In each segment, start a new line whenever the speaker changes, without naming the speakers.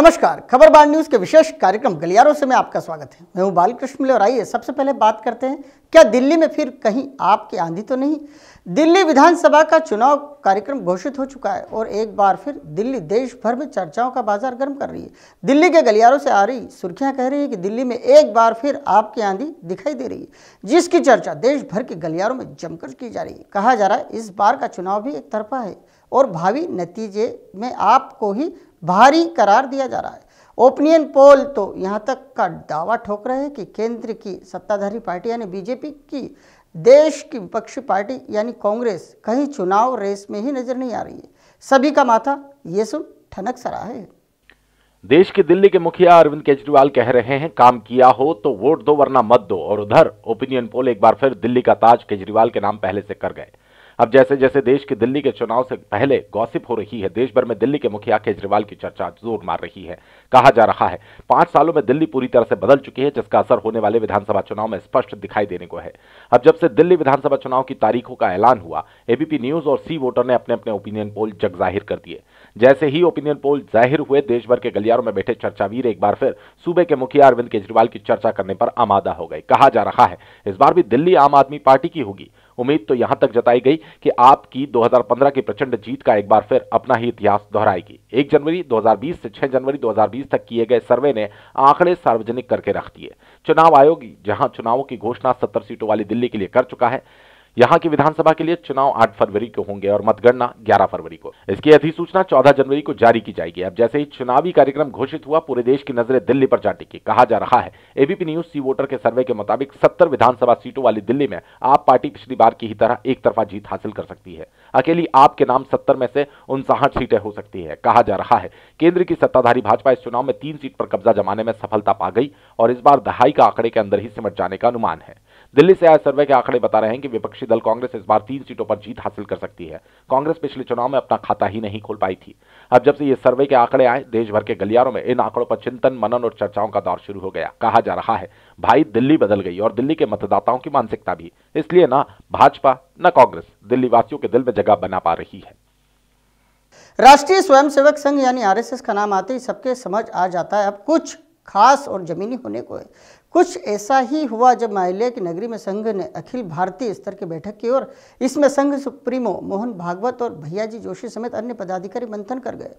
नमस्कार खबर बाढ़ न्यूज के विशेष कार्यक्रम गलियारों से मैं आपका स्वागत है मैं हूं बालकृष्ण मिले और आइए सबसे पहले बात करते हैं क्या दिल्ली में फिर कहीं आपकी आंधी तो नहीं दिल्ली विधानसभा का चुनाव कार्यक्रम घोषित हो चुका है और एक बार फिर दिल्ली देश भर में चर्चाओं का बाजार गर्म कर रही है दिल्ली के गलियारों से आ रही सुर्खियां कह रही है कि दिल्ली में एक बार फिर आपकी आंधी दिखाई दे रही है जिसकी चर्चा देश भर के गलियारों में जमकर की जा रही है कहा जा रहा है इस बार का चुनाव भी एक तरफा है और भावी नतीजे में आपको ही भारी करार दिया जा रहा है ओपिनियन पोल तो यहाँ तक का दावा ठोक रहे हैं कि केंद्र की सत्ताधारी पार्टी यानी बीजेपी की देश की विपक्षी पार्टी यानी कांग्रेस कहीं चुनाव रेस में ही नजर नहीं आ रही है सभी का माथा ये सुन ठनक सरा है
देश के दिल्ली के मुखिया अरविंद केजरीवाल कह रहे हैं काम किया हो तो वोट दो वरना मत दो और उधर ओपिनियन पोल एक बार फिर दिल्ली का ताज केजरीवाल के नाम पहले से कर गए अब जैसे जैसे देश के दिल्ली के चुनाव से पहले गॉसिप हो रही है देश भर में दिल्ली के मुखिया केजरीवाल की चर्चा जोर मार रही है कहा जा रहा है पांच सालों में दिल्ली पूरी तरह से बदल चुकी है जिसका असर होने वाले विधानसभा चुनाव में स्पष्ट दिखाई देने को है अब जब से दिल्ली विधानसभा चुनाव की तारीखों का ऐलान हुआ एबीपी न्यूज और सी वोटर ने अपने अपने ओपिनियन पोल जग जाहिर कर दिए जैसे ही ओपिनियन पोल जाहिर हुए देश भर के गलियारों में बैठे चर्चावीर एक बार फिर सूबे के मुखिया अरविंद केजरीवाल की चर्चा करने पर आमादा हो गए कहा जा रहा है इस बार भी दिल्ली आम आदमी पार्टी की होगी उम्मीद तो यहां तक जताई गई कि आपकी 2015 की प्रचंड जीत का एक बार फिर अपना ही इतिहास दोहराएगी 1 जनवरी 2020 से 6 जनवरी 2020 तक किए गए सर्वे ने आंकड़े सार्वजनिक करके रख दिए चुनाव आयोग जहां चुनावों की घोषणा सत्तर सीटों वाली दिल्ली के लिए कर चुका है यहाँ की विधानसभा के लिए चुनाव 8 फरवरी को होंगे और मतगणना 11 फरवरी को इसकी अधिसूचना 14 जनवरी को जारी की जाएगी अब जैसे ही चुनावी कार्यक्रम घोषित हुआ पूरे देश की नजरें दिल्ली पर जा टिकी कहा जा रहा है एबीपी न्यूज सी वोटर के सर्वे के मुताबिक सत्तर विधानसभा सीटों वाली दिल्ली में आप पार्टी पिछली बार की ही तरह एक तरफा जीत हासिल कर सकती है अकेली आपके नाम सत्तर में से उनसाहठ सीटें हो सकती है कहा जा रहा है केंद्र की सत्ताधारी भाजपा इस चुनाव में तीन सीट पर कब्जा जमाने में सफलता पा गई और इस बार दहाई का आंकड़े के अंदर ही सिमट जाने का अनुमान है दिल्ली से आए सर्वे के आंकड़े बता रहे हैं कि विपक्षी दल कांग्रेस इस बार तीन सीटों पर जीत हासिल कर सकती है कांग्रेस पिछले चुनाव में अपना खाता ही नहीं खोल पाई थी अब जब से ये सर्वे के आंकड़े आए देश भर के गलियारों में इन आंकड़ों पर चिंतन मनन और चर्चाओं का दौर शुरू हो गया कहा जा रहा है भाई दिल्ली बदल गई और दिल्ली के मतदाताओं की मानसिकता भी इसलिए ना भाजपा न कांग्रेस दिल्ली वासियों के दिल में जगह बना पा रही है
राष्ट्रीय स्वयंसेवक संघ यानी आरएसएस का नाम आते ही सबके समझ आ जाता है अब कुछ खास और जमीनी होने को है कुछ ऐसा ही हुआ जब माइलिया की नगरी में संघ ने अखिल भारतीय स्तर की बैठक की और इसमें संघ सुप्रीमो मोहन भागवत और भैयाजी जोशी समेत अन्य पदाधिकारी मंथन कर गए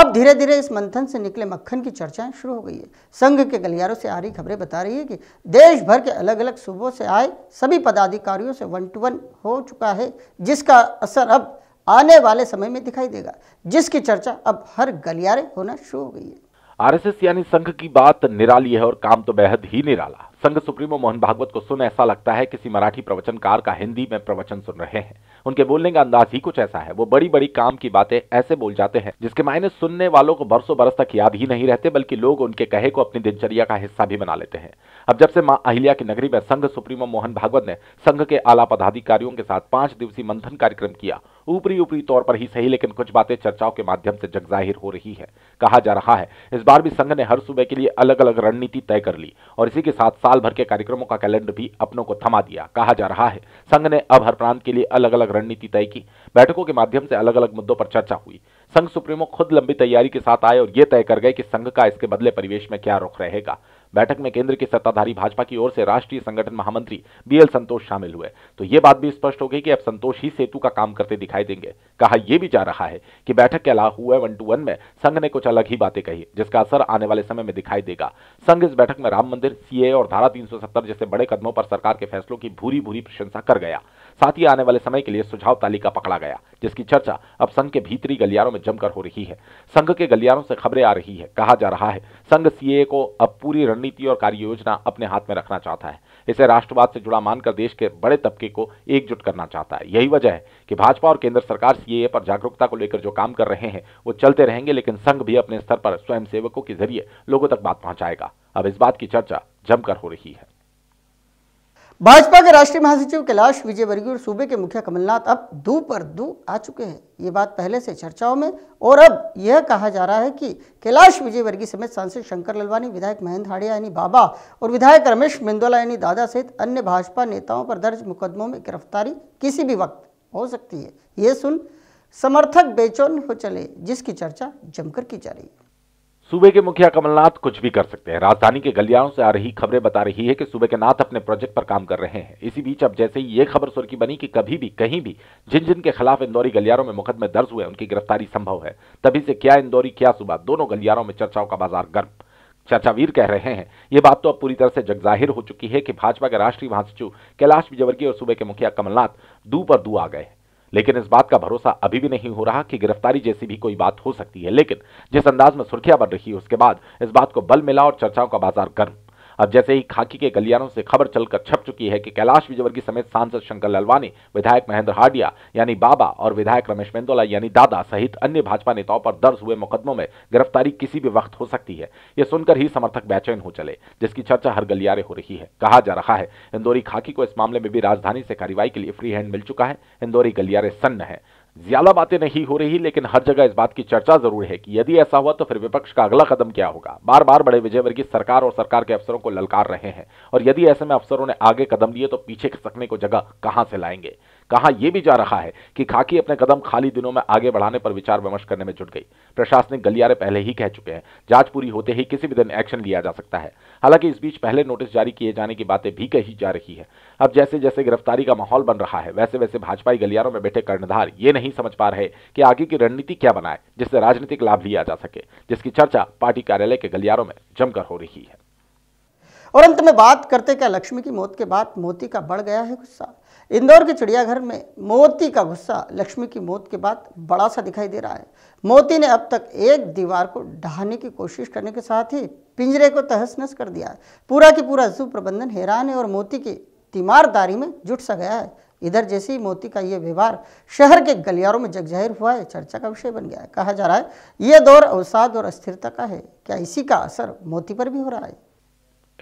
अब धीरे धीरे इस मंथन से निकले मक्खन की चर्चाएं शुरू हो गई है संघ के गलियारों से आ रही खबरें बता रही है कि देश भर के अलग अलग सूबों से आए सभी पदाधिकारियों से वन टू वन हो चुका है जिसका असर अब आने वाले समय में दिखाई देगा जिसकी चर्चा अब हर गलियारे होना शुरू हो गई है
आरएसएस यानी संघ की बात निराली है और काम तो बेहद ही निराला संघ सुप्रीमो मोहन भागवत को सुन ऐसा लगता है किसी मराठी प्रवचनकार का हिंदी में प्रवचन सुन रहे हैं उनके बोलने का अंदाज ही कुछ ऐसा है वो बड़ी बड़ी काम की बातें ऐसे बोल जाते हैं जिसके मायने सुनने वालों को बरसों बरस तक याद ही नहीं रहते बल्कि लोग उनके कहे को अपनी दिनचर्या का हिस्सा भी बना लेते हैं अब जब से माँ अहिल्या की नगरी में संघ सुप्रीमो मोहन भागवत ने संघ के आला पदाधिकारियों के साथ पांच दिवसीय मंथन कार्यक्रम किया ऊपरी ऊपरी तौर पर ही सही लेकिन कुछ बातें चर्चाओं के माध्यम से जग जाहिर हो रही है कहा जा रहा है इस बार भी संघ ने हर सुबह के लिए अलग अलग रणनीति तय कर ली और इसी के साथ साल भर के कार्यक्रमों का कैलेंडर भी अपनों को थमा दिया कहा जा रहा है संघ ने अब हर प्रांत के लिए अलग अलग रणनीति तय की बैठकों के माध्यम से अलग अलग मुद्दों पर चर्चा हुई संघ सुप्रीमो खुद लंबी तैयारी के साथ आए और ये तय कर गए कि संघ का इसके बदले परिवेश में क्या रुख रहेगा बैठक में केंद्र की सत्ताधारी भाजपा की ओर से राष्ट्रीय संगठन महामंत्री बी संतोष शामिल हुए तो यह बात भी स्पष्ट हो गई कि अब संतोष ही सेतु का काम करते दिखाई देंगे कहा यह भी जा रहा है कि बैठक के अलावा हुए वन टू वन में संघ ने कुछ अलग ही बातें कही जिसका असर आने वाले समय में दिखाई देगा संघ इस बैठक में राम मंदिर सीए और धारा तीन जैसे बड़े कदमों पर सरकार के फैसलों की भूरी भूरी प्रशंसा कर गया साथ ही आने वाले समय के लिए सुझाव तालिका पकड़ा गया जिसकी चर्चा अब संघ के भीतरी गलियारों में जमकर हो रही है संघ के गलियारों से खबरें आ रही है कहा जा रहा है संघ सीए को अब पूरी रणनीति और कार्य योजना अपने हाथ में रखना चाहता है इसे राष्ट्रवाद से जुड़ा मानकर देश के बड़े तबके को एकजुट करना चाहता है यही वजह है कि भाजपा और केंद्र सरकार सीए पर जागरूकता को लेकर जो काम कर रहे हैं वो चलते रहेंगे लेकिन संघ भी अपने स्तर पर स्वयंसेवकों के जरिए लोगों तक बात पहुंचाएगा अब इस बात की चर्चा जमकर हो रही है
भाजपा के राष्ट्रीय महासचिव कैलाश विजयवर्गीय और सूबे के मुखिया कमलनाथ अब दू पर दू आ चुके हैं ये बात पहले से चर्चाओं में और अब यह कहा जा रहा है कि कैलाश विजयवर्गीय समेत सांसद शंकर ललवानी विधायक महेंद्र हाड़िया यानी बाबा और विधायक रमेश मेंदोला यानी दादा सहित अन्य भाजपा नेताओं पर दर्ज मुकदमों में गिरफ्तारी किसी भी वक्त हो सकती है ये सुन समर्थक बेचौन हो चले जिसकी चर्चा जमकर की जा रही है
सूबे के मुखिया कमलनाथ कुछ भी कर सकते हैं राजधानी के गलियारों से आ रही खबरें बता रही है कि सूबे के नाथ अपने प्रोजेक्ट पर काम कर रहे हैं इसी बीच अब जैसे ही ये खबर सुर्खी बनी कि कभी भी कहीं भी जिन जिन के खिलाफ इंदौरी गलियारों में मुकदमे दर्ज हुए उनकी गिरफ्तारी संभव है तभी से क्या इंदौरी क्या सुबह दोनों गलियारों में चर्चाओं का बाजार गर्म चर्चावीर कह रहे हैं ये बात तो अब पूरी तरह से जगजाहिर हो चुकी है कि भाजपा के राष्ट्रीय महासचिव कैलाश विजयवर्गीय और सूबे के मुखिया कमलनाथ दू पर दू आ गए लेकिन इस बात का भरोसा अभी भी नहीं हो रहा कि गिरफ्तारी जैसी भी कोई बात हो सकती है लेकिन जिस अंदाज में सुर्खियां बन रही है उसके बाद इस बात को बल मिला और चर्चाओं का बाजार गर्म अब जैसे ही खाकी के गलियारों से खबर चलकर छप चुकी है कि कैलाश विजयवर्गीय समेत सांसद शंकर ललवानी विधायक महेंद्र हाडिया यानी बाबा और विधायक रमेश मेंदोला यानी दादा सहित अन्य भाजपा नेताओं पर दर्ज हुए मुकदमों में गिरफ्तारी किसी भी वक्त हो सकती है ये सुनकर ही समर्थक बेचैन हो चले जिसकी चर्चा हर गलियारे हो रही है कहा जा रहा है इंदौरी खाकी को इस मामले में भी राजधानी से कार्रवाई के लिए फ्री हैंड मिल चुका है इंदौरी गलियारे सन्न है ज्यादा बातें नहीं हो रही लेकिन हर जगह इस बात की चर्चा जरूर है कि यदि ऐसा हुआ तो फिर विपक्ष का अगला कदम क्या होगा बार बार बड़े विजय सरकार और सरकार के अफसरों को ललकार रहे हैं और यदि ऐसे में अफसरों ने आगे कदम लिए तो पीछे खिसकने को जगह कहां से लाएंगे कहा यह भी जा रहा है कि खाकी अपने कदम खाली दिनों में आगे बढ़ाने पर विचार विमर्श करने में जुट गई प्रशासनिक गलियारे पहले ही कह चुके हैं जांच पूरी होते ही किसी भी दिन एक्शन लिया जा सकता है हालांकि इस बीच पहले नोटिस जारी किए जाने की बातें भी कही जा रही है अब जैसे जैसे गिरफ्तारी का माहौल बन रहा है वैसे वैसे भाजपाई गलियारों में बैठे कर्णधार ये नहीं समझ पा रहे कि आगे की रणनीति क्या बनाए जिससे राजनीतिक लाभ लिया जा सके जिसकी चर्चा पार्टी कार्यालय के गलियारों में जमकर हो रही है
और अंत में बात करते क्या लक्ष्मी की मौत के बाद मोती का बढ़ गया है गुस्सा इंदौर के चिड़ियाघर में मोती का गुस्सा लक्ष्मी की मौत के बाद बड़ा सा दिखाई दे रहा है मोती ने अब तक एक दीवार को ढहाने की कोशिश करने के साथ ही पिंजरे को तहस नहस कर दिया है पूरा की पूरा जू प्रबंधन हैरान है और मोती की तीमारदारी में जुट सा गया है इधर जैसे ही मोती का ये व्यवहार शहर के गलियारों में जगजाहिर हुआ है चर्चा का विषय बन गया है कहा जा रहा है ये दौर अवसाद और अस्थिरता का है क्या इसी का असर मोती पर भी हो रहा है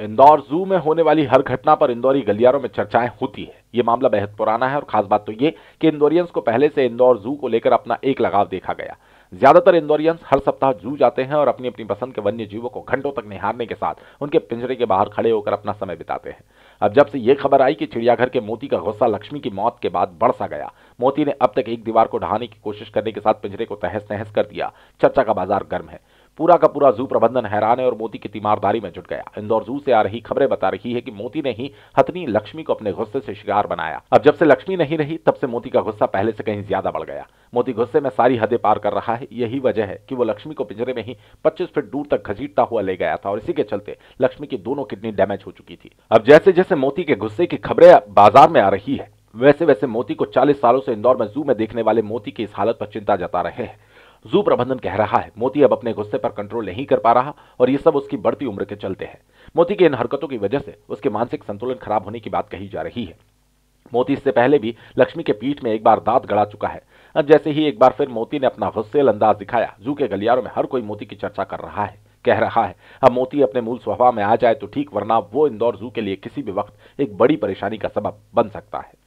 इंदौर जू में होने वाली हर घटना पर इंदौरी गलियारों में चर्चाएं होती है ये मामला बेहद पुराना है और खास बात तो ये कि इंदौरियंस को पहले से इंदौर जू को लेकर अपना एक लगाव देखा गया ज्यादातर इंदौरियंस हर सप्ताह जू जाते हैं और अपनी अपनी पसंद के वन्य जीवों को घंटों तक निहारने के साथ उनके पिंजरे के बाहर खड़े होकर अपना समय बिताते हैं अब जब से ये खबर आई कि चिड़ियाघर के मोती का गुस्सा लक्ष्मी की मौत के बाद बढ़ सा गया मोती ने अब तक एक दीवार को ढहाने की कोशिश करने के साथ पिंजरे को तहस नहस कर दिया चर्चा का बाजार गर्म है पूरा का पूरा जू प्रबंधन हैरान है और मोती की तीमारदारी में जुट गया इंदौर जू से आ रही खबरें बता रही है कि मोती ने ही हथनी लक्ष्मी को अपने गुस्से से शिकार बनाया अब जब से लक्ष्मी नहीं रही तब से मोती का गुस्सा पहले से कहीं ज्यादा बढ़ गया मोती गुस्से में सारी हदें पार कर रहा है यही वजह है कि वो लक्ष्मी को पिंजरे में ही पच्चीस फीट दूर तक घसीटता हुआ ले गया था और इसी के चलते लक्ष्मी की दोनों किडनी डैमेज हो चुकी थी अब जैसे जैसे मोती के गुस्से की खबरें बाजार में आ रही है वैसे वैसे मोती को 40 सालों से इंदौर में जू में देखने वाले मोती की इस हालत पर चिंता जता रहे हैं जू प्रबंधन कह रहा है मोती अब अपने गुस्से पर कंट्रोल नहीं कर पा रहा और ये सब उसकी बढ़ती उम्र के चलते है मोती की इन हरकतों की वजह से उसके मानसिक संतुलन खराब होने की बात कही जा रही है मोती इससे पहले भी लक्ष्मी के पीठ में एक बार दांत गड़ा चुका है अब जैसे ही एक बार फिर मोती ने अपना गुस्सेल अंदाज दिखाया जू के गलियारों में हर कोई मोती की चर्चा कर रहा है कह रहा है अब मोती अपने मूल स्वभाव में आ जाए तो ठीक वरना वो इंदौर जू के लिए किसी भी वक्त एक बड़ी परेशानी का सबब बन सकता है